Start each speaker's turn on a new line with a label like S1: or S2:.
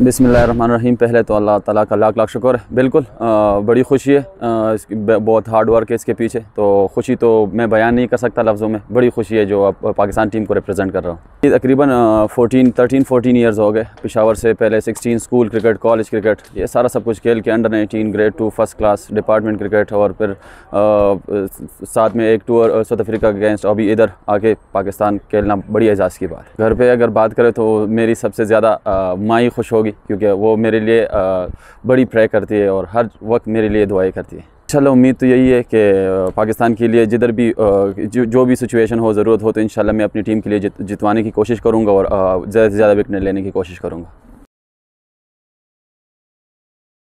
S1: बिसमीम पहले तो अल्लाह ताला का लाख लाख शुक्र है बिल्कुल आ, बड़ी खुशी है आ, इसकी बहुत हार्ड वर्क है इसके पीछे तो खुशी तो मैं बयान नहीं कर सकता लफ्ज़ों में बड़ी खुशी है जो आप पाकिस्तान टीम को रिप्रेजेंट कर रहा हूँ ये तकरीबन फोटीन थर्टीन फोटीन ईयर्स हो गए पिशावर से पहले sixteen school cricket college cricket ये सारा सब कुछ खेल के under nineteen grade two first class department cricket और फिर आ, साथ में एक टूर साउथ अफ्रीका अगेंस्ट अभी इधर आके पाकिस्तान खेलना बड़ी एजाज़ की बात घर पर अगर बात करें तो मेरी सबसे ज़्यादा माँ ही खुश हो होगी क्योंकि वो मेरे लिए बड़ी प्रे करती है और हर वक्त मेरे लिए दुआई करती है इन उम्मीद तो यही है कि पाकिस्तान के लिए जिधर भी जो, भी सिचुएशन हो ज़रूरत हो तो इन मैं अपनी टीम के लिए जितवाने की कोशिश करूँगा और ज़्यादा से ज़्यादा विकटें लेने की कोशिश करूँगा